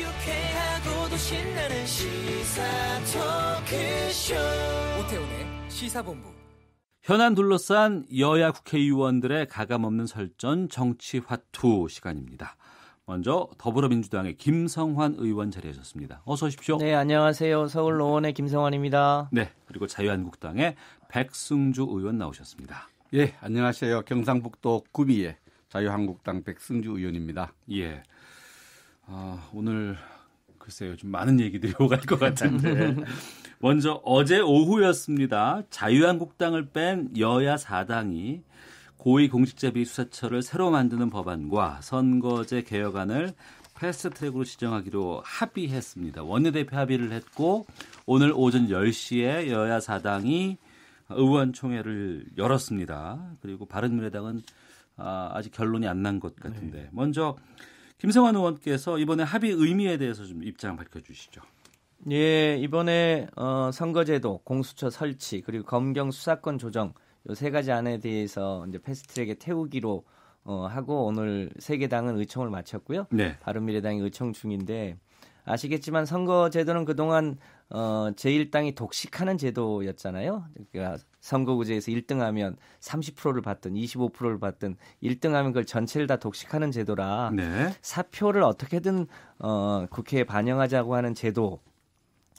유쾌하고도 신나는 시사 토크쇼 오태훈의 시사본부 현안 둘러싼 여야 국회의원들의 가감없는 설전 정치 화투 시간입니다. 먼저 더불어민주당의 김성환 의원 자리하셨습니다. 어서 오십시오. 네, 안녕하세요. 서울 노원의 김성환입니다. 네, 그리고 자유한국당의 백승주 의원 나오셨습니다. 예, 안녕하세요. 경상북도 구미의 자유한국당 백승주 의원입니다. 예. 아, 오늘 글쎄요. 좀 많은 얘기들이 오갈 것 같은데. 먼저 어제 오후였습니다. 자유한국당을 뺀 여야 4당이 고위공직자비수사처를 새로 만드는 법안과 선거제 개혁안을 패스트트랙으로 지정하기로 합의했습니다. 원내대표 합의를 했고 오늘 오전 10시에 여야 4당이 의원총회를 열었습니다. 그리고 바른미래당은 아, 아직 결론이 안 난 것 같은데 네. 먼저 김성환 의원께서 이번에 합의 의미에 대해서 좀 입장 밝혀주시죠. 예, 이번에 어, 선거제도, 공수처 설치 그리고 검경 수사권 조정 요세 가지 안에 대해서 이제 패스트트랙에 태우기로 어, 하고 오늘 세계당은 의청을 마쳤고요. 네. 바른미래당이 의청 중인데 아시겠지만 선거제도는 그동안 어, 제1당이 독식하는 제도였잖아요. 그러니까 선거구제에서 1등하면 30%를 받든 25%를 받든 1등하면 그걸 전체를 다 독식하는 제도라 네. 사표를 어떻게든 어, 국회에 반영하자고 하는 제도.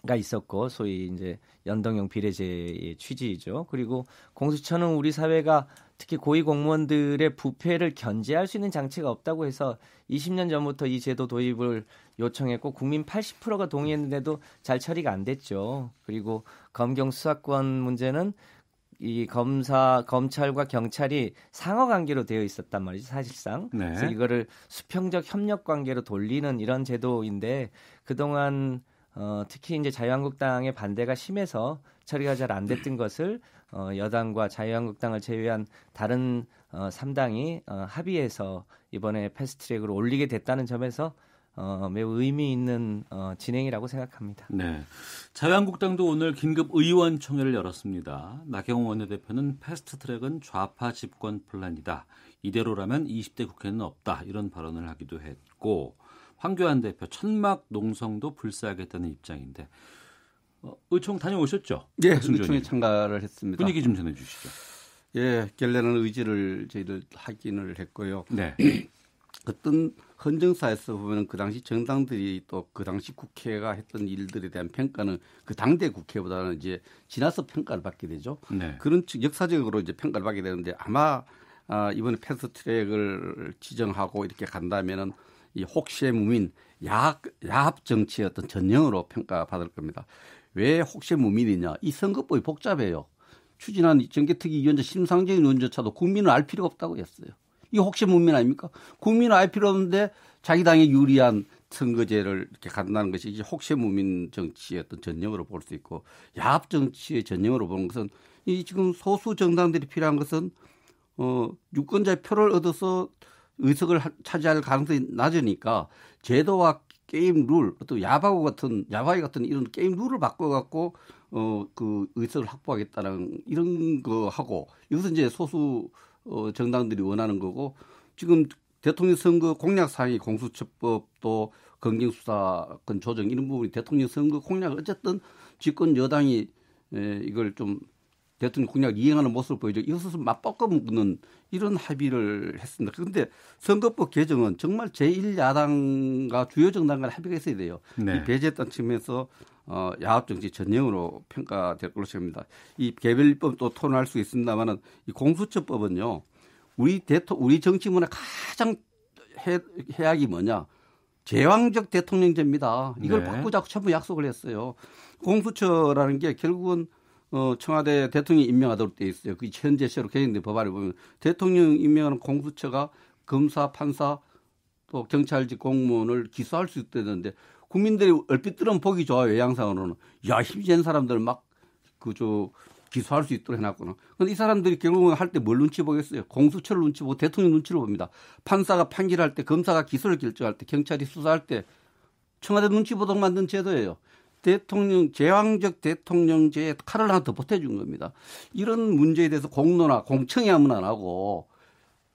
가 있었고 소위 이제 연동형 비례제의 취지이죠. 그리고 공수처는 우리 사회가 특히 고위 공무원들의 부패를 견제할 수 있는 장치가 없다고 해서 20년 전부터 이 제도 도입을 요청했고 국민 80%가 동의했는데도 잘 처리가 안 됐죠. 그리고 검경 수사권 문제는 이 검사 검찰과 경찰이 상호 관계로 되어 있었단 말이죠 사실상 네. 그래서 이거를 수평적 협력 관계로 돌리는 이런 제도인데 그동안 어, 특히 이제 자유한국당의 반대가 심해서 처리가 잘 안 됐던 것을 어, 여당과 자유한국당을 제외한 다른 어, 3당이 어, 합의해서 이번에 패스트트랙으로 올리게 됐다는 점에서 어, 매우 의미 있는 어, 진행이라고 생각합니다. 네. 자유한국당도 오늘 긴급 의원총회를 열었습니다. 나경원 원내대표는 패스트트랙은 좌파 집권 플랜이다. 이대로라면 20대 국회는 없다. 이런 발언을 하기도 했고 황교안 대표 천막 농성도 불사하겠다는 입장인데 어, 의총 다녀오셨죠? 예, 의총에 참가를 했습니다. 분위기 좀 전해주시죠. 예, 결례는 의지를 저희들 확인을 했고요. 네. 어떤 헌정사에서 보면 그 당시 정당들이 또 그 당시 국회가 했던 일들에 대한 평가는 그 당대 국회보다는 이제 지나서 평가를 받게 되죠. 네. 그런 역사적으로 이제 평가를 받게 되는데 아마 아, 이번에 패스트트랙을 지정하고 이렇게 간다면은 이 혹시의 무민 야합 야합 정치의 어떤 전형으로 평가받을 겁니다. 왜 혹시의 무민이냐? 이 선거법이 복잡해요. 추진한 정개특위위원장 심상정인 의원조차도 국민을 알 필요가 없다고 했어요. 이게 혹시 문민 아닙니까? 국민을 알 필요 없는데 자기 당에 유리한 선거제를 이렇게 간다는 것이 이제 혹시 문민 정치의 어떤 전형으로 볼 수 있고 야합 정치의 전형으로 보는 것은 이 지금 소수 정당들이 필요한 것은 어 유권자의 표를 얻어서 의석을 차지할 가능성이 낮으니까 제도와 게임 룰, 또 야바고 같은 야바이 같은 이런 게임 룰을 바꿔갖고 어 그 의석을 확보하겠다는 이런 거 하고 이것은 이제 소수 어, 정당들이 원하는 거고 지금 대통령 선거 공약 사항이 공수처법 또 검경수사권 조정 이런 부분이 대통령 선거 공약 어쨌든 집권 여당이 에, 이걸 좀 대통령 공약 이행하는 모습을 보여줘 이것은 맞바꿔묻는 이런 합의를 했습니다. 그런데 선거법 개정은 정말 제1야당과 주요 정당 간 합의가 있어야 돼요. 네. 이 배제했던 측면에서 어, 야합정치 전형으로 평가될 것으로 생각합니다. 이 개별 입법도 토론할 수 있습니다만은 이 공수처법은요. 우리 대토 우리 정치 문화 가장 해, 해악이 뭐냐? 제왕적 대통령제입니다. 이걸 네. 바꾸자고 전부 약속을 했어요. 공수처라는 게 결국은 어, 청와대 대통령이 임명하도록 돼 있어요. 그 현재 새로 개정된 법안을 보면 대통령 임명하는 공수처가 검사, 판사 또 경찰직 공무원을 기소할 수 있다는데 국민들이 얼핏 들으면 보기 좋아요. 양상으로는 야 힘센 사람들은 막 그저 기소할 수 있도록 해놨구나. 근데 이 사람들이 결국은 할 때 뭘 눈치 보겠어요? 공수처를 눈치 보고 대통령 눈치를 봅니다. 판사가 판결할 때, 검사가 기소를 결정할 때, 경찰이 수사할 때 청와대 눈치 보도록 만든 제도예요. 대통령 제왕적 대통령제에 칼을 하나 더 보태준 겁니다. 이런 문제에 대해서 공론화, 공청회 하면 안 하고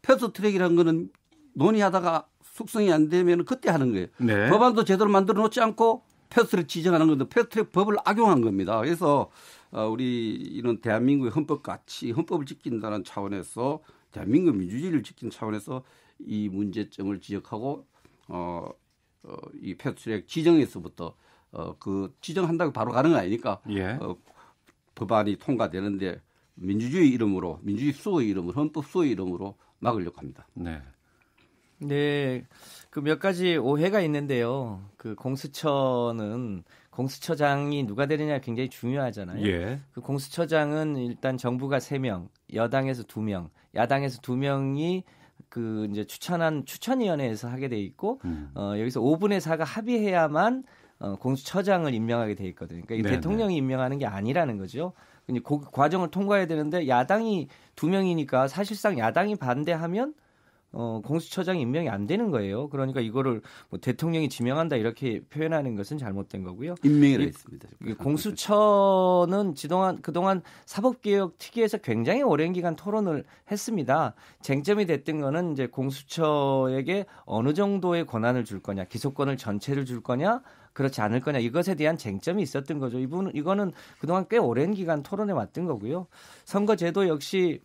패스트트랙이라는 거는 논의하다가 숙성이 안 되면 그때 하는 거예요. 네. 법안도 제대로 만들어 놓지 않고 패스트를 지정하는 건데 패스트랙 트 법을 악용한 겁니다. 그래서 어, 우리 이런 대한민국의 헌법 가치, 헌법을 지킨다는 차원에서 대한민국 민주주의를 지킨 차원에서 이 문제점을 지적하고 어, 어, 이 패스트랙 트 지정에서부터 어, 그 지정한다고 바로 가는 거 아니니까 예. 어, 법안이 통과되는데 민주주의 이름으로 민주주의 수호의 이름으로 헌법 수호의 이름으로 막으려고 합니다. 네. 네. 그몇 가지 오해가 있는데요. 그 공수처는 공수처장이 누가 되느냐 굉장히 중요하잖아요. 예. 그 공수처장은 일단 정부가 3명, 여당에서 2명, 야당에서 2명이 그 이제 추천한 추천위원회에서 하게 돼 있고 음. 어 여기서 5분의 4가 합의해야만 어, 공수처장을 임명하게 돼 있거든요. 그러니까 네, 대통령이 네. 임명하는 게 아니라는 거죠. 근데 그 과정을 통과해야 되는데 야당이 두 명이니까 사실상 야당이 반대하면 어, 공수처장 임명이 안 되는 거예요. 그러니까 이거를 뭐 대통령이 지명한다 이렇게 표현하는 것은 잘못된 거고요. 임명이라 했습니다. 공수처는 지동안 그동안 사법개혁 특위에서 굉장히 오랜 기간 토론을 했습니다. 쟁점이 됐던 거는 이제 공수처에게 어느 정도의 권한을 줄 거냐, 기소권을 전체를 줄 거냐, 그렇지 않을 거냐 이것에 대한 쟁점이 있었던 거죠. 이분 이거는 그동안 꽤 오랜 기간 토론해 왔던 거고요. 선거제도 역시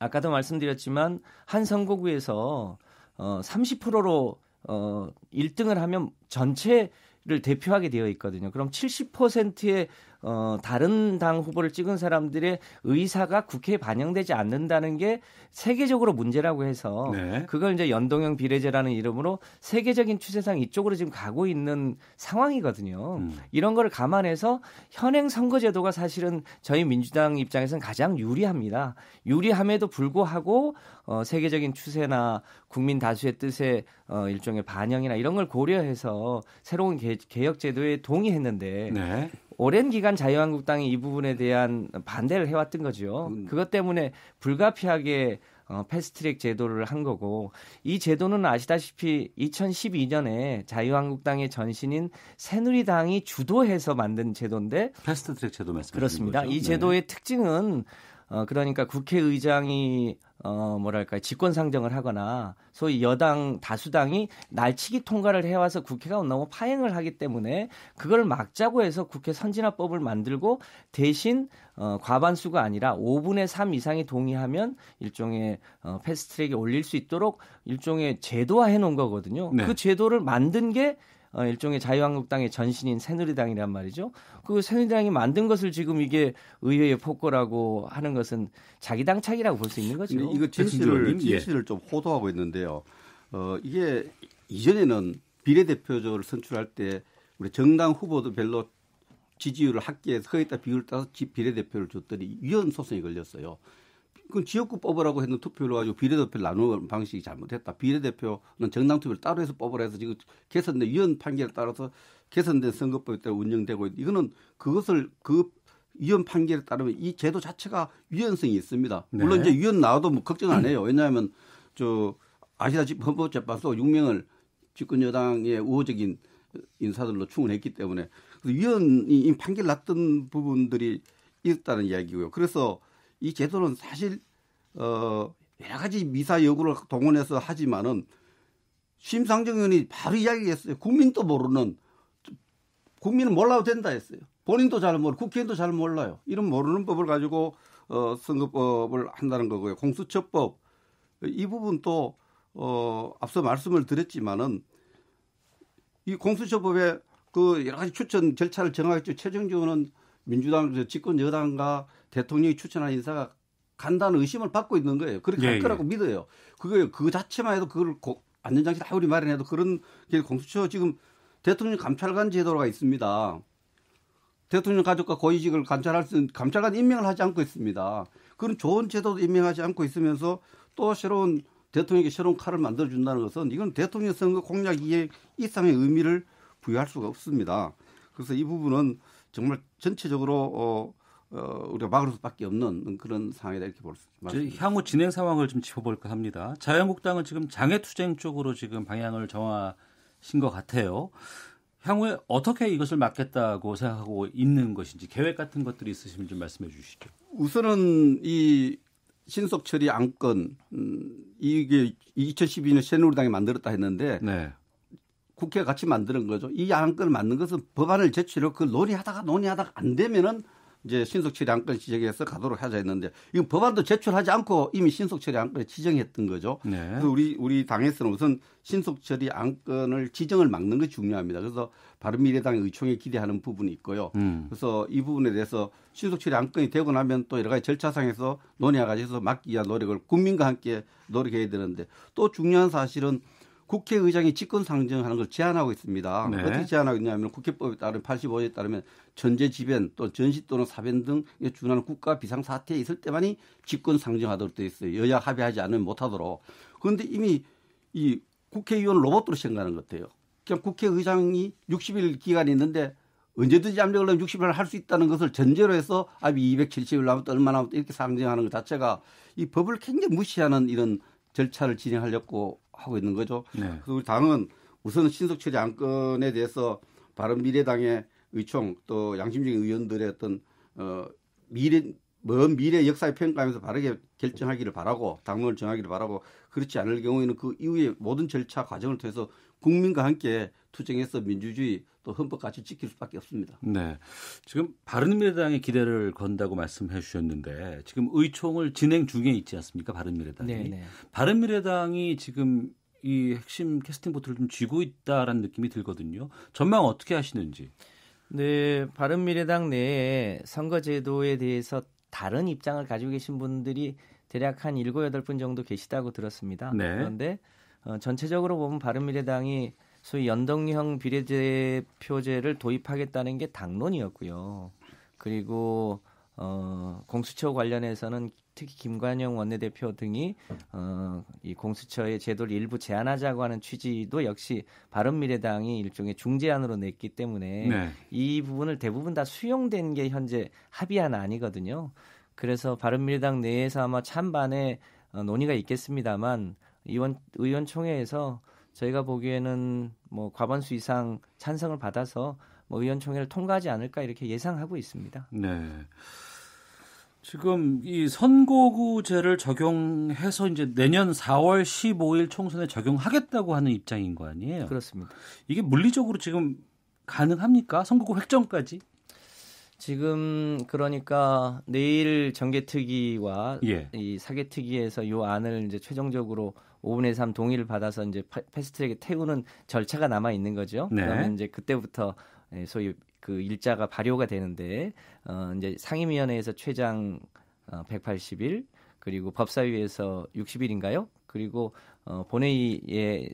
아까도 말씀드렸지만 한 선거구에서 어 30%로 어 1등을 하면 전체를 대표하게 되어 있거든요. 그럼 70%의 어, 다른 당 후보를 찍은 사람들의 의사가 국회에 반영되지 않는다는 게 세계적으로 문제라고 해서 네. 그걸 이제 연동형 비례제라는 이름으로 세계적인 추세상 이쪽으로 지금 가고 있는 상황이거든요. 음. 이런 거를 감안해서 현행 선거제도가 사실은 저희 민주당 입장에서는 가장 유리합니다. 유리함에도 불구하고 어, 세계적인 추세나 국민 다수의 뜻에 어, 일종의 반영이나 이런 걸 고려해서 새로운 개, 혁 제도에 동의했는데 네. 오랜 기간 자유한국당이 이 부분에 대한 반대를 해왔던 거죠. 음. 그것 때문에 불가피하게 어, 패스트트랙 제도를 한 거고 이 제도는 아시다시피 2012년에 자유한국당의 전신인 새누리당이 주도해서 만든 제도인데 패스트트랙 제도 말씀하시는 그렇습니다. 거죠? 이 제도의 네. 특징은 어, 그러니까 국회의장이 어, 뭐랄까 직권상정을 하거나 소위 여당 다수당이 날치기 통과를 해와서 국회가 너무 파행을 하기 때문에 그걸 막자고 해서 국회 선진화법을 만들고 대신 어, 과반수가 아니라 5분의 3 이상이 동의하면 일종의 어, 패스트트랙에 올릴 수 있도록 일종의 제도화해 놓은 거거든요. 네. 그 제도를 만든 게 어, 일종의 자유한국당의 전신인 새누리당이란 말이죠. 그 새누리당이 만든 것을 지금 이게 의회의 폭거라고 하는 것은 자기 당착이라고 볼 수 있는 거죠. 이거 진실을 진실을 예. 좀 호도하고 있는데요. 어, 이게 이전에는 비례대표제를 선출할 때 우리 정당 후보들별로 지지율을 학계에서 거기다 비율 따서 비례대표를 줬더니 위헌 소송이 걸렸어요. 그건 지역구 뽑으라고 했는 투표를 가지고 비례대표를 나누는 방식이 잘못됐다 비례대표는 정당 투표를 따로 해서 뽑으라 해서 지금 개선된 위원 판결에 따라서 개선된 선거법에 따라 운영되고 이거는 그것을 그 위헌 판결에 따르면 이 제도 자체가 위헌성이 있습니다. 네. 물론 이제 위헌 나와도 뭐 걱정 안 해요. 왜냐하면 저 아시다시피 헌법재판소 6명을 집권 여당의 우호적인 인사들로 충원했기 때문에 그래서 위헌이 판결 났던 부분들이 있다는 이야기고요. 그래서 이 제도는 사실 어, 여러 가지 미사 여구를 동원해서 하지만은 심상정 의원이 바로 이야기했어요. 국민도 모르는 국민은 몰라도 된다 했어요. 본인도 잘모르 국회의원도 잘 몰라요. 이런 모르는 법을 가지고 어, 선거법을 한다는 거고요. 공수처법 이 부분 또 어, 앞서 말씀을 드렸지만은 이 공수처법에 그 여러 가지 추천 절차를 정하겠죠. 최종적으로는 민주당 집권 여당과 대통령이 추천한 인사가 간다는 의심을 받고 있는 거예요. 그렇게 예, 할 거라고 예. 믿어요. 그게 그 자체만 해도 그걸 고, 안전장치 아무리 마련해도 그런 게 공수처 지금 대통령 감찰관 제도가 있습니다. 대통령 가족과 고위직을 감찰할 수 있는 감찰관 임명을 하지 않고 있습니다. 그런 좋은 제도도 임명하지 않고 있으면서 또 새로운 대통령에게 새로운 칼을 만들어준다는 것은 이건 대통령 선거 공약 이해 이상의 의미를 부여할 수가 없습니다. 그래서 이 부분은 정말 전체적으로 어, 어, 우리가 막을 수밖에 없는 그런 상황이다 이렇게 볼 수 있습니다. 향후 진행 상황을 좀 짚어볼까 합니다. 자유한국당은 지금 장애투쟁 쪽으로 지금 방향을 정하신 것 같아요. 향후에 어떻게 이것을 막겠다고 생각하고 있는 것인지 계획 같은 것들이 있으시면 좀 말씀해 주시죠. 우선은 이 신속 처리 안건 음, 이게 2012년 새누리당이 만들었다 했는데 네. 국회가 같이 만드는 거죠. 이 안건을 만든 것은 법안을 제출하고그 논의하다가 논의하다가 안 되면은 이제 신속 처리 안건 지정해서 가도록 하자 했는데 이건 법안도 제출하지 않고 이미 신속 처리 안건을 지정했던 거죠. 네. 그래서 우리 우리 당에서는 우선 신속 처리 안건을 지정을 막는 게 중요합니다. 그래서 바른미래당 의총에 기대하는 부분이 있고요. 음. 그래서 이 부분에 대해서 신속 처리 안건이 되고 나면 또 여러 가지 절차상에서 논의가 해 해서 막기 위한 노력을 국민과 함께 노력해야 되는데 또 중요한 사실은 국회의장이 직권 상정하는 걸 제한하고 있습니다. 네. 어떻게 제한하고 있냐면 국회법에 따른 85조에 따르면 전제 지변 또 전시 또는 사변 등에 준하는 국가 비상 사태에 있을 때만이 직권 상정하도록 돼 있어요. 여야 합의하지 않으면 못하도록. 그런데 이미 이 국회의원 로봇으로 생각하는 것 같아요. 그냥 국회의장이 60일 기간이 있는데 언제든지 압력을 넣으면 60일을 할 수 있다는 것을 전제로 해서 아 270일 남았 얼마 남았다 이렇게 상정하는 것 자체가 이 법을 굉장히 무시하는 이런 절차를 진행하려고 하고 있는 거죠. 네. 그래서 우리 당은 우선 신속 처리 안건에 대해서 바른 미래당의 의총 또 양심적인 의원들의 어떤 어 미래 먼 뭐 미래 역사의 평가하면서 바르게 결정하기를 바라고 당론을 정하기를 바라고 그렇지 않을 경우에는 그이후에 모든 절차 과정을 통해서 국민과 함께 투쟁해서 민주주의 또 헌법 까지 지킬 수밖에 없습니다. 네. 지금 바른미래당의 기대를 건다고 말씀해 주셨는데 지금 의총을 진행 중에 있지 않습니까? 바른미래당이. 네네. 네. 바른미래당이 지금 이 핵심 캐스팅 보트를 좀 쥐고 있다라는 느낌이 들거든요. 전망 어떻게 하시는지. 네, 바른미래당 내에 선거제도에 대해서 다른 입장을 가지고 계신 분들이 대략 한 7, 8분 정도 계시다고 들었습니다. 네. 그런데 어, 전체적으로 보면 바른미래당이 소위 연동형 비례대표제를 도입하겠다는 게 당론이었고요. 그리고 어, 공수처 관련해서는 특히 김관영 원내대표 등이 어, 이 공수처의 제도를 일부 제한하자고 하는 취지도 역시 바른미래당이 일종의 중재안으로 냈기 때문에 네. 이 부분을 대부분 다 수용된 게 현재 합의안 아니거든요. 그래서 바른미래당 내에서 아마 찬반의 어, 논의가 있겠습니다만 의원 의원총회에서 저희가 보기에는 뭐 과반수 이상 찬성을 받아서 뭐 의원총회를 통과하지 않을까 이렇게 예상하고 있습니다. 네. 지금 이 선거구제를 적용해서 이제 내년 4월 15일 총선에 적용하겠다고 하는 입장인 거 아니에요? 그렇습니다. 이게 물리적으로 지금 가능합니까? 선거구 획정까지? 지금 그러니까 내일 정개특위와 예. 이 사개특위에서 이 안을 이제 최종적으로 5분의 3 동의를 받아서 이제 패스트트랙에 태우는 절차가 남아 있는 거죠. 네. 그러면 이제 그때부터 예, 소위 그 일자가 발효가 되는데 어 이제 상임위원회에서 최장 어 180일 그리고 법사위에서 60일인가요? 그리고 어 본회의에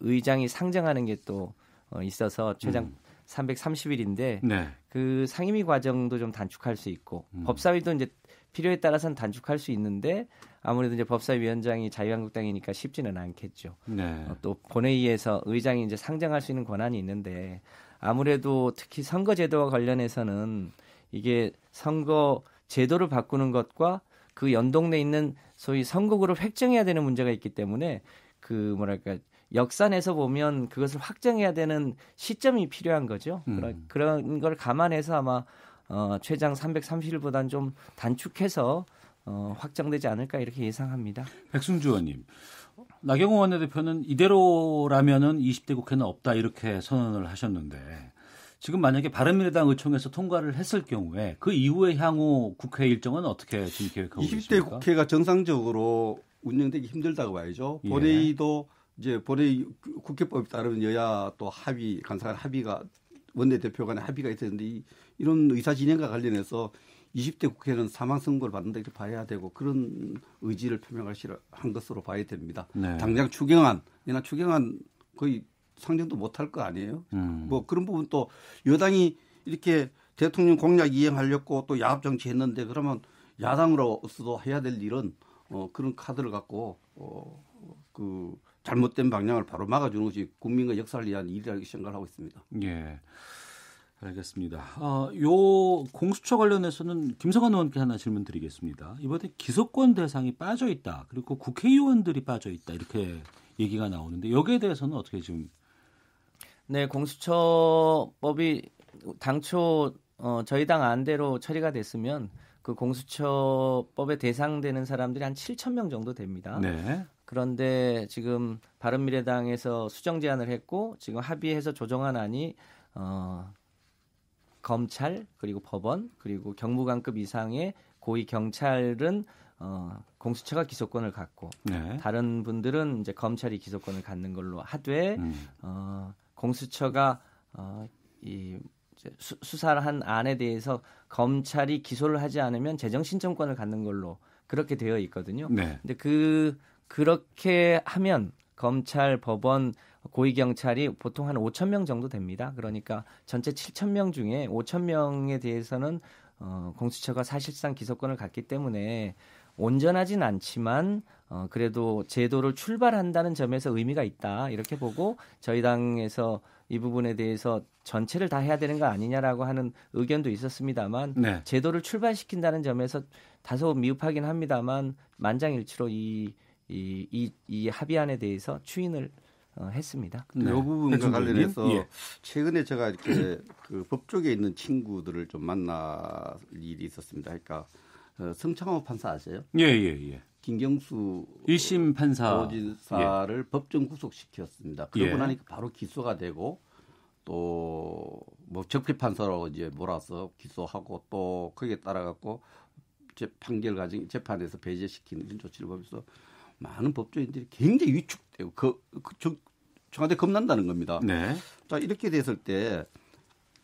의장이 상정하는 게 또 어 있어서 최장 음. 330일인데 네. 그 상임위 과정도 좀 단축할 수 있고 음. 법사위도 이제 필요에 따라서는 단축할 수 있는데 아무래도 이제 법사위원장이 자유한국당이니까 쉽지는 않겠죠. 네. 어, 또 본회의에서 의장이 이제 상정할 수 있는 권한이 있는데 아무래도 특히 선거 제도와 관련해서는 이게 선거 제도를 바꾸는 것과 그 연동돼 있는 소위 선거구를 획정해야 되는 문제가 있기 때문에 그 뭐랄까 역산에서 보면 그것을 확정해야 되는 시점이 필요한 거죠. 음. 그런 걸 감안해서 아마 어, 최장 330일보단 좀 단축해서 어, 확정되지 않을까 이렇게 예상합니다. 백승주 의원님. 있고 나경원 원내대표는 이대로라면은 20대 국회는 없다 이렇게 선언을 하셨는데 지금 만약에 바른미래당 의총에서 통과를 했을 경우에 그이후에 향후 국회 일정은 어떻게 지금 계획하고 20대 계십니까? 20대 국회가 정상적으로 운영되기 힘들다고 봐야죠. 예. 본회의도 예. 이제 본회의 국회법에 따르면 여야 또 합의 간사간 합의가 원내대표 간의 합의가 있었는데 이런 의사 진행과 관련해서 20대 국회는 사망 선고를 받는다 이렇게 봐야 되고 그런 의지를 표명한 것으로 봐야 됩니다. 네. 당장 추경안이나 추경안 거의 상정도 못할 거 아니에요. 음. 뭐 그런 부분 또 여당이 이렇게 대통령 공약 이행하려고 또 야합 정치 했는데 그러면 야당으로서도 해야 될 일은 어 그런 카드를 갖고 어그 잘못된 방향을 바로 막아주는 것이 국민과 역사를 위한 일이라고 생각을 하고 있습니다. 예. 알겠습니다. 아, 요 공수처 관련해서는 김성환 의원께 하나 질문 드리겠습니다. 이번에 기소권 대상이 빠져 있다. 그리고 국회의원들이 빠져 있다. 이렇게 얘기가 나오는데 여기에 대해서는 어떻게 지금 네, 공수처법이 당초 어, 저희 당 안대로 처리가 됐으면 그 공수처법에 대상되는 사람들이 한 7천 명 정도 됩니다. 네. 그런데 지금 바른미래당에서 수정 제안을 했고 지금 합의해서 조정한 안이 어, 검찰 그리고 법원 그리고 경무관급 이상의 고위 경찰은 어, 공수처가 기소권을 갖고 네. 다른 분들은 이제 검찰이 기소권을 갖는 걸로 하되 음. 어, 공수처가 어, 이 수, 수사를 한 안에 대해서 검찰이 기소를 하지 않으면 재정 신청권을 갖는 걸로 그렇게 되어 있거든요. 네. 근데 그 그렇게 하면 검찰, 법원 고위 경찰이 보통 한 5천 명 정도 됩니다. 그러니까 전체 7천 명 중에 5천 명에 대해서는 어, 공수처가 사실상 기소권을 갖기 때문에 온전하진 않지만 어, 그래도 제도를 출발한다는 점에서 의미가 있다 이렇게 보고 저희 당에서 이 부분에 대해서 전체를 다 해야 되는 거 아니냐라고 하는 의견도 있었습니다만 네. 제도를 출발시킨다는 점에서 다소 미흡하긴 합니다만 만장일치로 이 이, 이, 이 합의안에 대해서 추인을 어, 했습니다. 네. 이 부분과 관련해서 예. 최근에 제가 이렇게 그 법조계에 있는 친구들을 좀 만날 일이 있었습니다. 그러니까 어, 성창호 판사 아세요? 예, 예, 예. 김경수 1심 판사 오진사를 예. 법정 구속시켰습니다. 그러고 예. 나니까 바로 기소가 되고 또 뭐 적폐 판사라고 이제 몰아서 기소하고 또 거기에 따라 갖고 판결 과정 재판에서 배제시키는 조치를 보면서 많은 법조인들이 굉장히 위축 되고 그, 그 저, 청와대 겁난다는 겁니다. 네. 자 이렇게 됐을 때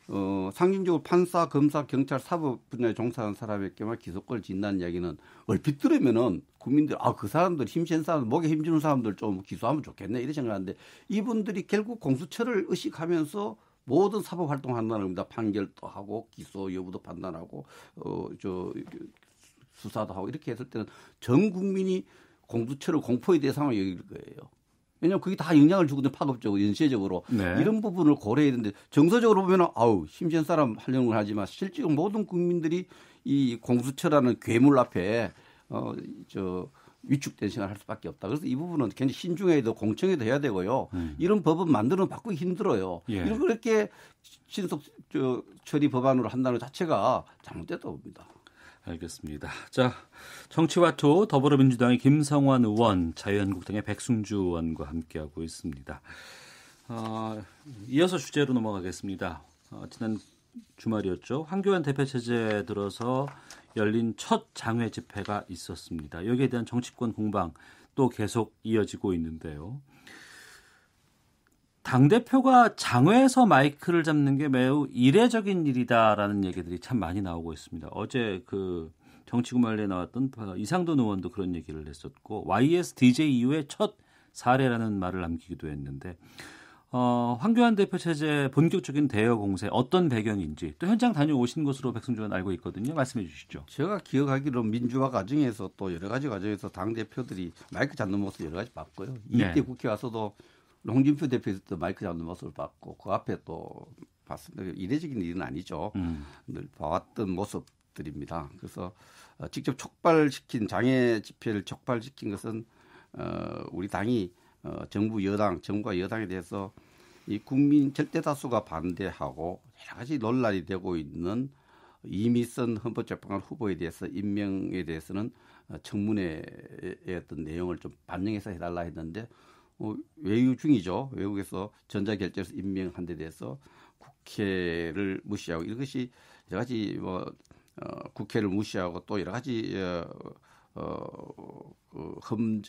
어, 상징적으로 판사, 검사, 경찰, 사법 분야에 종사하는 사람에게만 기소권을 진다는 이야기는 얼핏 들으면은 국민들 아그 사람들 힘센 사람들 목에 힘주는 사람들 좀 기소하면 좋겠네 이런 생각하는데 이분들이 결국 공수처를 의식하면서 모든 사법 활동 한다는 겁니다. 판결도 하고 기소 여부도 판단하고 어저 수사도 하고 이렇게 했을 때는 전 국민이 공수처를 공포의 대상으로 여길 거예요. 왜냐하면 그게 다 영향을 주거든 요 파급적으로 연쇄적으로 네. 이런 부분을 고려해야 되는데 정서적으로 보면 아우 심지어 사람 활용을 하지만 실질적으로 모든 국민들이 이 공수처라는 괴물 앞에 어 저 위축된 시간을 할 수밖에 없다. 그래서 이 부분은 굉장히 신중해도 공청회도 해야 되고요. 음. 이런 법은 만들어 바꾸기 힘들어요. 예. 이런 그렇게 신속 저, 처리 법안으로 한다는 자체가 잘못됐다 고 봅니다. 알겠습니다. 자, 정치와투 더불어민주당의 김성환 의원, 자유한국당의 백승주 의원과 함께하고 있습니다. 어, 이어서 주제로 넘어가겠습니다. 어, 지난 주말이었죠. 황교안 대표체제에 들어서 열린 첫 장외 집회가 있었습니다. 여기에 대한 정치권 공방 또 계속 이어지고 있는데요. 당대표가 장외에서 마이크를 잡는 게 매우 이례적인 일이다라는 얘기들이 참 많이 나오고 있습니다. 어제 그 정치구말리에 나왔던 이상도 의원도 그런 얘기를 했었고 YS DJ 이후에 첫 사례라는 말을 남기기도 했는데 어, 황교안 대표 체제 본격적인 대여 공세 어떤 배경인지 또 현장 다녀오신 것으로 백승주 의원 알고 있거든요. 말씀해 주시죠. 제가 기억하기로 민주화 과정에서 또 여러 가지 과정에서 당 대표들이 마이크 잡는 모습 여러 가지 봤고요. 이때 네. 국회 와서도 홍준표 대표에서 도 마이크 잡는 모습을 봤고 그 앞에 또 봤습니다. 이례적인 일은 아니죠. 음. 늘 봐왔던 모습들입니다. 그래서 어, 직접 촉발시킨 장애 집회를 촉발시킨 것은 어, 우리 당이 어, 정부 여당, 정부와 여당에 대해서 이 국민 절대 다수가 반대하고 여러 가지 논란이 되고 있는 이미선 헌법재판관 후보에 대해서 임명에 대해서는 어, 청문회의 어떤 내용을 좀 반영해서 해달라 했는데 어, 외유 중이죠. 외국에서 전자결제에서 임명한 데 대해서 국회를 무시하고 이것이 여러 가지 뭐 어, 국회를 무시하고 또 여러 가지 어, 어, 그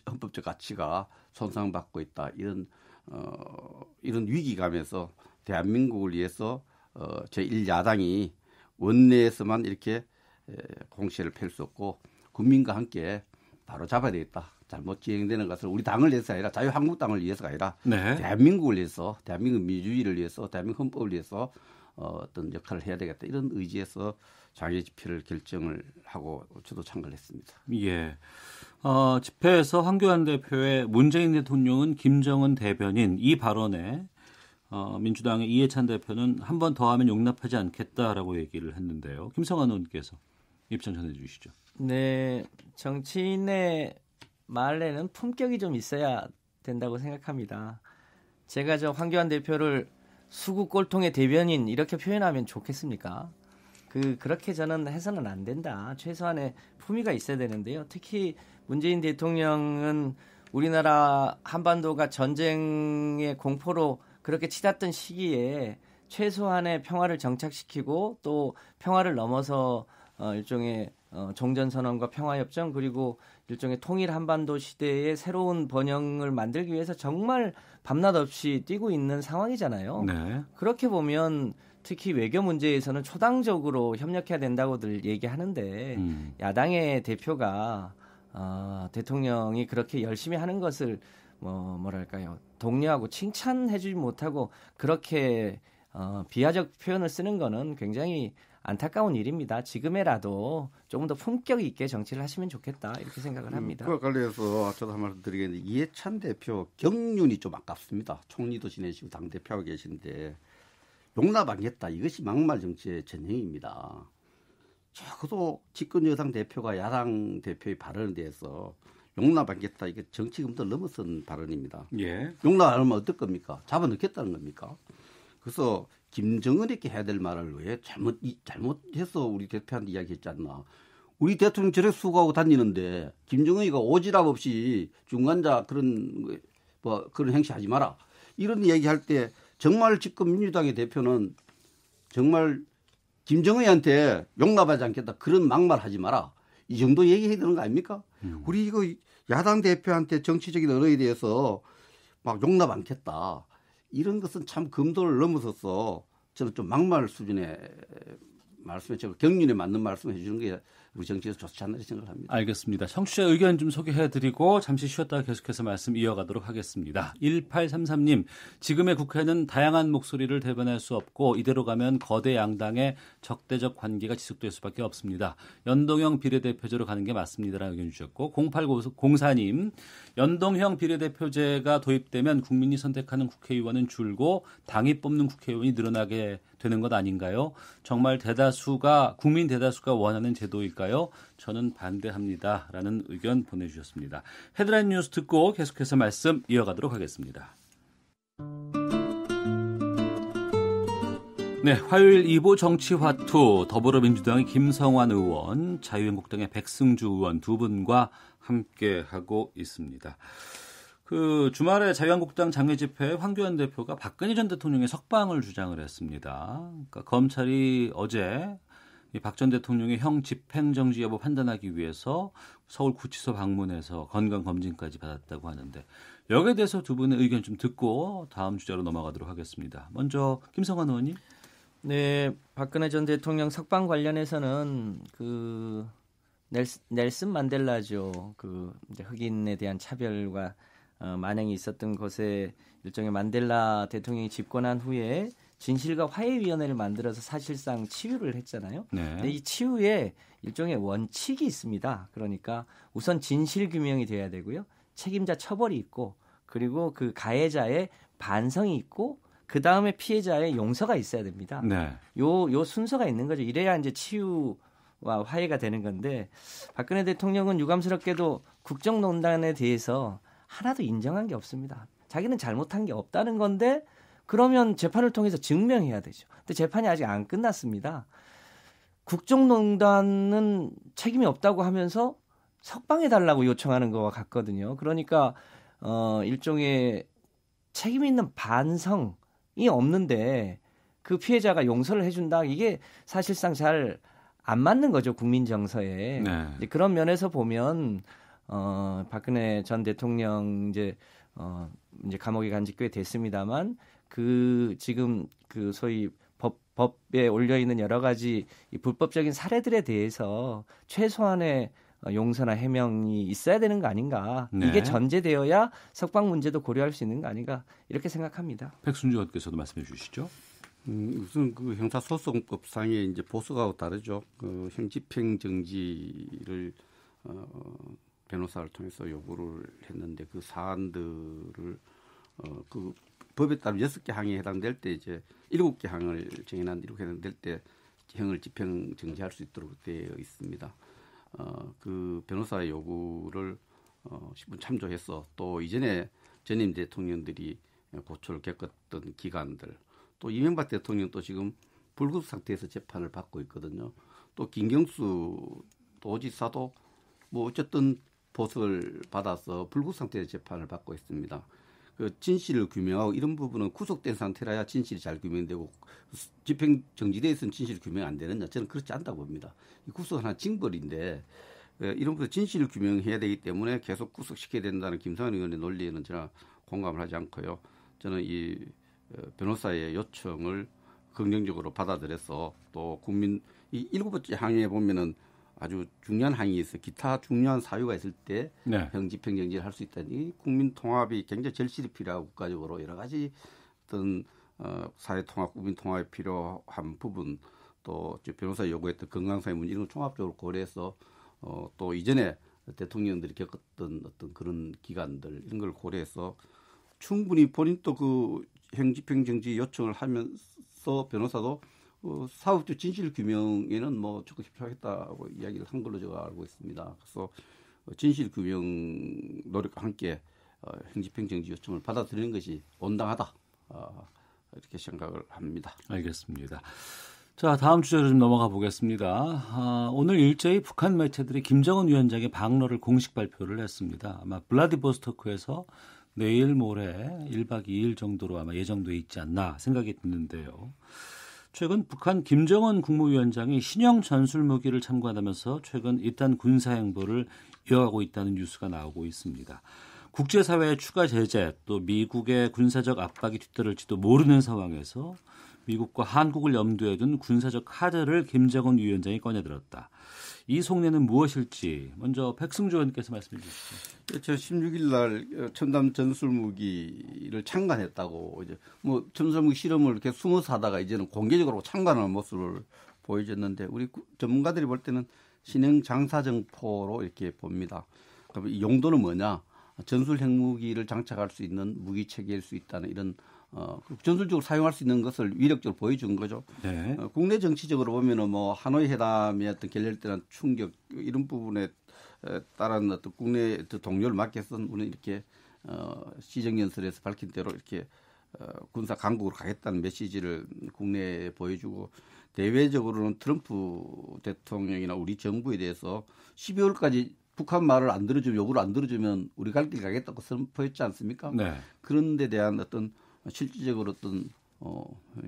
헌법적 가치가 손상받고 있다 이런 어, 이런 위기감에서 대한민국을 위해서 어, 제1 야당이 원내에서만 이렇게 에, 공시를 펼 수 없고 국민과 함께 바로 잡아야 되겠다. 잘못 진행되는 것을 우리 당을 위해서 아니라 자유한국당을 위해서가 아니라 네. 대한민국을 위해서 대한민국 민주주의를 위해서 대한민국 헌법을 위해서 어, 떤 역할을 해야 되겠다 이런 의지에서 장애 집회를 결정을 하고 저도 참가를 했습니다. 예. 어, 집회에서 황교안 대표의 문재인 대통령은 김정은 대변인 이 발언에 어, 민주당의 이해찬 대표는 한 번 더 하면 용납하지 않겠다라고 얘기를 했는데요. 김성환 의원께서 입장 전해 주시죠. 네, 정치인의 말에는 품격이 좀 있어야 된다고 생각합니다. 제가 저 황교안 대표를 수구 꼴통의 대변인 이렇게 표현하면 좋겠습니까? 그 그렇게 저는 해서는 안 된다. 최소한의 품위가 있어야 되는데요. 특히 문재인 대통령은 우리나라 한반도가 전쟁의 공포로 그렇게 치닫던 시기에 최소한의 평화를 정착시키고 또 평화를 넘어서 어, 일종의 어, 종전선언과 평화협정 그리고 일종의 통일 한반도 시대의 새로운 번영을 만들기 위해서 정말 밤낮 없이 뛰고 있는 상황이잖아요. 네. 그렇게 보면 특히 외교 문제에서는 초당적으로 협력해야 된다고들 얘기하는데 음. 야당의 대표가 어, 대통령이 그렇게 열심히 하는 것을 뭐 뭐랄까요 독려하고 칭찬해주지 못하고 그렇게 어, 비하적 표현을 쓰는 거는 굉장히 안타까운 일입니다. 지금에라도 조금 더 품격 있게 정치를 하시면 좋겠다 이렇게 생각을 음, 합니다. 그와 관련해서 저도 한 말씀 드리겠는데 이해찬 대표 경륜이 좀 아깝습니다. 총리도 지내시고 당 대표하고 계신데 용납 안겠다 이것이 막말 정치의 전형입니다. 적어도 집권 여당 대표가 야당 대표의 발언에 대해서 용납 안겠다 이게 정치금도 넘어선 발언입니다. 예. 용납 안 하면 어떨 겁니까? 잡아넣겠다는 겁니까? 그래서 김정은에게 해야 될 말을 왜 잘못 잘못해서 우리 대표한테 이야기했지 않나? 우리 대통령 저래 수고하고 다니는데 김정은이가 오지랖 없이 중간자 그런 뭐 그런 행시하지 마라 이런 얘기할 때 정말 지금 민주당의 대표는 정말 김정은이한테 용납하지 않겠다 그런 막말하지 마라 이 정도 얘기해야 되는 거 아닙니까? 음. 우리 이거 야당 대표한테 정치적인 언어에 대해서 막 용납 않겠다. 이런 것은 참 금도를 넘어서서 저는 좀 막말 수준의 말씀에 제가 경륜에 맞는 말씀을 해주는 게 우리 정치에서 좋지 않나 생각을 합니다. 알겠습니다. 청취자 의견 좀 소개해드리고 잠시 쉬었다가 계속해서 말씀 이어가도록 하겠습니다. 1833님, 지금의 국회는 다양한 목소리를 대변할 수 없고 이대로 가면 거대 양당의 적대적 관계가 지속될 수밖에 없습니다. 연동형 비례대표제로 가는 게 맞습니다라는 의견 주셨고 0804님, 연동형 비례대표제가 도입되면 국민이 선택하는 국회의원은 줄고 당이 뽑는 국회의원이 늘어나게 되는 것 아닌가요? 정말 대다수가 국민 대다수가 원하는 제도일까요? 저는 반대합니다라는 의견 보내주셨습니다. 헤드라인 뉴스 듣고 계속해서 말씀 이어가도록 하겠습니다. 네, 화요일 2부 정치화투 더불어민주당의 김성환 의원, 자유한국당의 백승주 의원 두 분과 함께하고 있습니다. 그 주말에 자유한국당 장외집회에 황교안 대표가 박근혜 전 대통령의 석방을 주장을 했습니다. 그러니까 검찰이 어제 박 전 대통령의 형 집행정지 여부 판단하기 위해서 서울구치소 방문해서 건강검진까지 받았다고 하는데 여기에 대해서 두 분의 의견 좀 듣고 다음 주제로 넘어가도록 하겠습니다. 먼저 김성환 의원님. 네, 박근혜 전 대통령 석방 관련해서는 그 넬슨 만델라죠. 그 흑인에 대한 차별과 어, 만행이 있었던 것에 일종의 만델라 대통령이 집권한 후에 진실과 화해위원회를 만들어서 사실상 치유를 했잖아요. 네. 근데 이 치유에 일종의 원칙이 있습니다. 그러니까 우선 진실 규명이 돼야 되고요. 책임자 처벌이 있고 그리고 그 가해자의 반성이 있고 그 다음에 피해자의 용서가 있어야 됩니다. 네. 요, 요 순서가 있는 거죠. 이래야 이제 치유 와 화해가 되는 건데 박근혜 대통령은 유감스럽게도 국정농단에 대해서 하나도 인정한 게 없습니다. 자기는 잘못한 게 없다는 건데 그러면 재판을 통해서 증명해야 되죠. 근데 재판이 아직 안 끝났습니다. 국정농단은 책임이 없다고 하면서 석방해 달라고 요청하는 것와 같거든요. 그러니까 어 일종의 책임 있는 반성이 없는데 그 피해자가 용서를 해준다 이게 사실상 잘 안 맞는 거죠 국민 정서에 네. 그런 면에서 보면 어, 박근혜 전 대통령 이제 어, 이제 감옥에 간 지 꽤 됐습니다만 그 지금 그 소위 법 법에 올려 있는 여러 가지 이 불법적인 사례들에 대해서 최소한의 어, 용서나 해명이 있어야 되는 거 아닌가. 네. 이게 전제되어야 석방 문제도 고려할 수 있는 거 아닌가. 이렇게 생각합니다. 백순주 의원께서도 말씀해 주시죠. 음, 우선 그 형사소송법상의 이제 보수가 다르죠. 그 형집행 정지를 어, 변호사를 통해서 요구를 했는데 그 사안들을 어, 그 법에 따르면 여섯 개 항에 해당될 때 이제 일곱 개 항을 정해난 일곱 개 해당될 때 형을 집행 정지할 수 있도록 되어 있습니다. 어, 그 변호사의 요구를 어, 십분 참조해서 또 이전에 전임 대통령들이 고초를 겪었던 기간들 또 이명박 대통령도 지금 불구속 상태에서 재판을 받고 있거든요. 또 김경수 도지사도 뭐 어쨌든 보수를 받아서 불구 상태의 재판을 받고 있습니다. 그 진실을 규명하고 이런 부분은 구속된 상태라야 진실이 잘 규명되고 집행 정지돼 있으면 진실 규명 안 되느냐 저는 그렇지 않다고 봅니다. 이 구속은 하나 징벌인데 예, 이런 부분 진실을 규명해야 되기 때문에 계속 구속시켜야 된다는 김상현 의원의 논리에는 제가 공감을 하지 않고요. 저는 이 어, 변호사의 요청을 긍정적으로 받아들여서 또 국민 이 일곱 번째 항의에 보면은 아주 중요한 항의에서 기타 중요한 사유가 있을 때 네. 형집행 정지를 할 수 있다니 국민 통합이 굉장히 절실히 필요하고 국가적으로 여러 가지 어떤 어, 사회 통합, 국민 통합이 필요한 부분 또 변호사 요구했던 건강상의 문제 이런 걸 종합적으로 고려해서 어, 또 이전에 대통령들이 겪었던 어떤 그런 기간들 이런 걸 고려해서 충분히 본인또그 형집행 정지 요청을 하면서 변호사도 그 사업주 진실 규명에는 뭐 적극 협조하겠다고 이야기를 한 걸로 제가 알고 있습니다. 그래서 어, 진실 규명 노력과 함께 어, 행집행정지 요청을 받아들이는 것이 온당하다 어, 이렇게 생각을 합니다. 알겠습니다. 자 다음 주제로 좀 넘어가 보겠습니다. 아, 오늘 일제히 북한 매체들이 김정은 위원장의 방로를 공식 발표를 했습니다. 아마 블라디보스토크에서 내일 모레 1박 2일 정도로 아마 예정돼 있지 않나 생각이 드는데요. 최근 북한 김정은 국무위원장이 신형 전술 무기를 참관하면서 최근 일단 군사 행보를 이어가고 있다는 뉴스가 나오고 있습니다. 국제사회의 추가 제재 또 미국의 군사적 압박이 뒤따를지도 모르는 상황에서 미국과 한국을 염두에 둔 군사적 카드를 김정은 위원장이 꺼내들었다. 이 속내는 무엇일지 먼저 백승조 의원께서 말씀해 주시죠. 저 16일 날 첨단 어, 전술 무기를 창간했다고 이제 뭐 전술 무기 실험을 이렇게 숨어서 하다가 이제는 공개적으로 창간하는 모습을 보여줬는데 우리 전문가들이 볼 때는 신형 장사정포로 이렇게 봅니다. 그럼 이 용도는 뭐냐? 전술 핵무기를 장착할 수 있는 무기 체계일 수 있다는 이런 어, 그 전술적으로 사용할 수 있는 것을 위력적으로 보여준 거죠. 네. 어, 국내 정치적으로 보면은 뭐 하노이 회담의 어떤 결렬때는 충격 이런 부분에 따른 어떤 국내 동료를 맡겼던 분은 이렇게 어, 시정연설에서 밝힌 대로 이렇게 어, 군사 강국으로 가겠다는 메시지를 국내에 보여주고 대외적으로는 트럼프 대통령이나 우리 정부에 대해서 12월까지 북한 말을 안 들어주면 요구를 안 들어주면 우리 갈 길 가겠다고 선포했지 않습니까? 네. 그런 데 대한 어떤 실질적으로 어떤 어,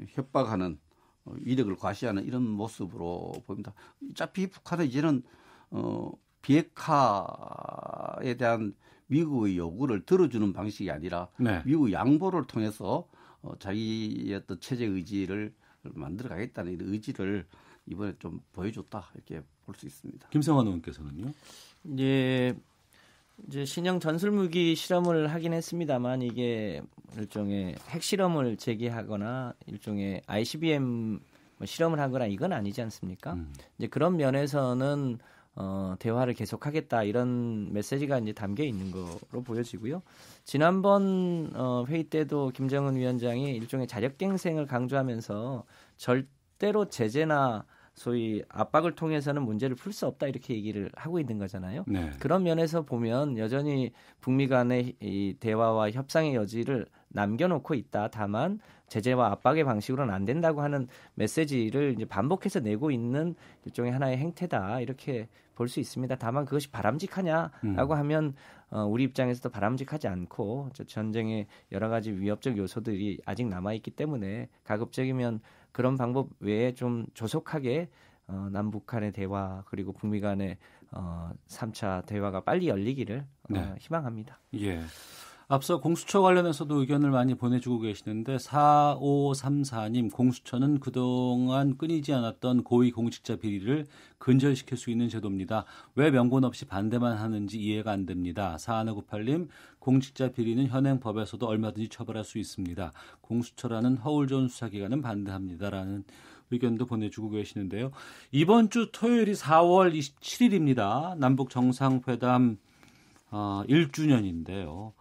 협박하는 어, 위력을 과시하는 이런 모습으로 보입니다. 어차피 북한은 이제는 어, 비핵화에 대한 미국의 요구를 들어주는 방식이 아니라 네. 미국 양보를 통해서 어, 자기의 어떤 체제 의지를 만들어가겠다는 이런 의지를 이번에 좀 보여줬다 이렇게 볼 수 있습니다. 김성환 의원께서는요? 예, 이제 신형 전술 무기 실험을 하긴 했습니다만 이게 일종의 핵실험을 제기하거나 일종의 ICBM 뭐 실험을 하거나 이건 아니지 않습니까? 음. 이제 그런 면에서는 어, 대화를 계속하겠다 이런 메시지가 이제 담겨 있는 거로 보여지고요. 지난번 어, 회의 때도 김정은 위원장이 일종의 자력갱생을 강조하면서 절대로 제재나 소위 압박을 통해서는 문제를 풀 수 없다 이렇게 얘기를 하고 있는 거잖아요. 네. 그런 면에서 보면 여전히 북미 간의 이 대화와 협상의 여지를 남겨놓고 있다. 다만 제재와 압박의 방식으로는 안 된다고 하는 메시지를 이제 반복해서 내고 있는 일종의 하나의 행태다 이렇게 볼 수 있습니다. 다만 그것이 바람직하냐라고 음. 하면 어, 우리 입장에서도 바람직하지 않고 전쟁의 여러 가지 위협적 요소들이 아직 남아 있기 때문에 가급적이면 그런 방법 외에 좀 조속하게 어, 남북한의 대화 그리고 북미 간의 어, 3차 대화가 빨리 열리기를 어, 네. 희망합니다. 예. 앞서 공수처 관련해서도 의견을 많이 보내주고 계시는데 4534님 공수처는 그동안 끊이지 않았던 고위공직자 비리를 근절시킬 수 있는 제도입니다. 왜 명분 없이 반대만 하는지 이해가 안 됩니다. 4198님 공직자 비리는 현행법에서도 얼마든지 처벌할 수 있습니다. 공수처라는 허울 좋은 수사기관은 반대합니다라는 의견도 보내주고 계시는데요. 이번 주 토요일이 4월 27일입니다. 남북 정상회담 1주년인데요. 어,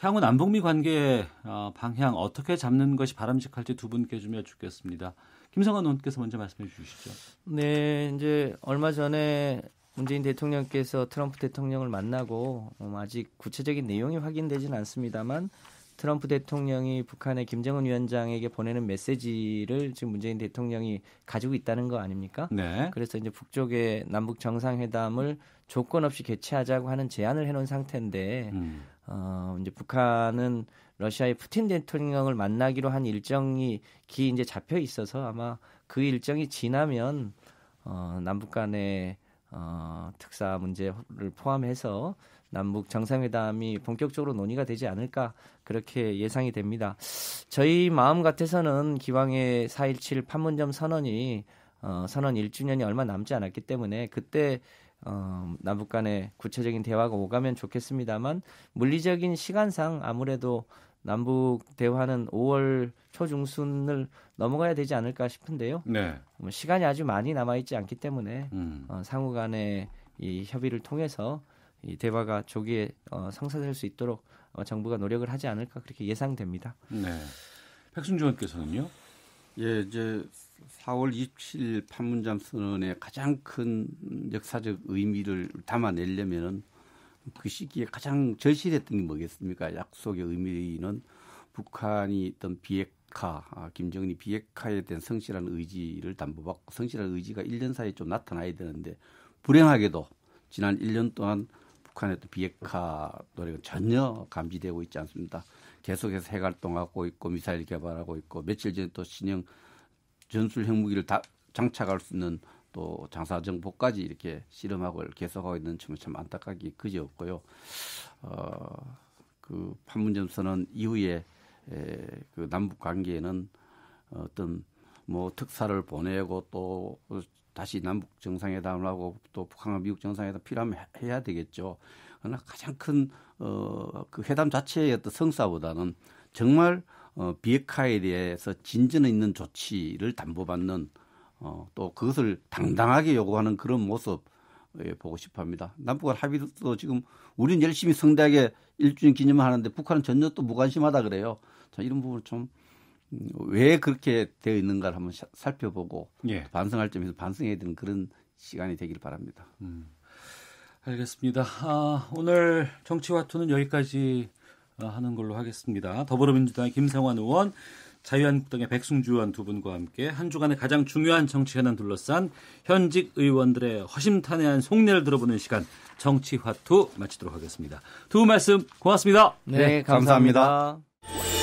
향후 남북미 관계 어, 방향 어떻게 잡는 것이 바람직할지 두 분께 좀 여쭙겠습니다. 김성환 의원께서 먼저 말씀해 주시죠. 네, 이제 얼마 전에 문재인 대통령께서 트럼프 대통령을 만나고 음, 아직 구체적인 내용이 확인되지는 않습니다만 트럼프 대통령이 북한의 김정은 위원장에게 보내는 메시지를 지금 문재인 대통령이 가지고 있다는 거 아닙니까? 네. 그래서 이제 북쪽의 남북 정상회담을 조건 없이 개최하자고 하는 제안을 해놓은 상태인데 음. 어, 이제 북한은 러시아의 푸틴 대통령을 만나기로 한 일정이 기 이제 잡혀 있어서 아마 그 일정이 지나면 어, 남북 간의 어, 특사 문제를 포함해서 남북 정상회담이 본격적으로 논의가 되지 않을까 그렇게 예상이 됩니다. 저희 마음 같아서는 기왕에4.17 판문점 선언이 어, 선언 1주년이 얼마 남지 않았기 때문에 그때 어, 남북 간의 구체적인 대화가 오가면 좋겠습니다만 물리적인 시간상 아무래도 남북 대화는 5월 초중순을 넘어가야 되지 않을까 싶은데요. 네. 뭐 시간이 아주 많이 남아 있지 않기 때문에 음. 어, 상호 간의 이 협의를 통해서 이 대화가 조기에 어, 성사될 수 있도록 어, 정부가 노력을 하지 않을까 그렇게 예상됩니다. 네. 백순주 의원께서는요? 예, 이제 4월 27일 판문점 선언의 가장 큰 역사적 의미를 담아내려면은 그 시기에 가장 절실했던 게 뭐겠습니까? 약속의 의미는 북한이 있던 비핵화, 아, 김정은이 비핵화에 대한 성실한 의지를 담보받고 성실한 의지가 1년 사이에 좀 나타나야 되는데 불행하게도 지난 1년 동안 북한의 비핵화 노력은 전혀 감지되고 있지 않습니다. 계속해서 핵활동하고 있고 미사일 개발하고 있고 며칠 전에 또 신형 전술 핵무기를 다 장착할 수 있는 또 장사 정보까지 이렇게 실험하고 계속하고 있는 점이 참 안타깝기 그지없고요. 어, 그 판문점 선언 이후에 에, 그 남북 관계에는 어떤 뭐 특사를 보내고 또 다시 남북 정상회담을 하고 또 북한과 미국 정상회담 필요하면 해야 되겠죠. 그러나 가장 큰어그 회담 자체의 어떤 성사보다는 정말 어 비핵화에 대해서 진전 있는 조치를 담보받는 어, 또 그것을 당당하게 요구하는 그런 모습 예, 보고 싶어 합니다. 남북한 합의도 지금 우리는 열심히 성대하게 일주일 기념하는데 북한은 전혀 또 무관심하다 그래요. 자, 이런 부분을 좀 음, 왜 그렇게 되어 있는가를 한번 살펴보고 예. 반성할 점에서 반성해야 되는 그런 시간이 되길 바랍니다. 음, 알겠습니다. 아, 오늘 정치화투는 여기까지 어, 하는 걸로 하겠습니다. 더불어민주당의 김성환 의원, 자유한국당의 백승주 의원 두 분과 함께 한 주간의 가장 중요한 정치 현안 둘러싼 현직 의원들의 허심탄회한 속내를 들어보는 시간 정치화투 마치도록 하겠습니다. 두 분 말씀 고맙습니다. 네, 네 감사합니다. 감사합니다.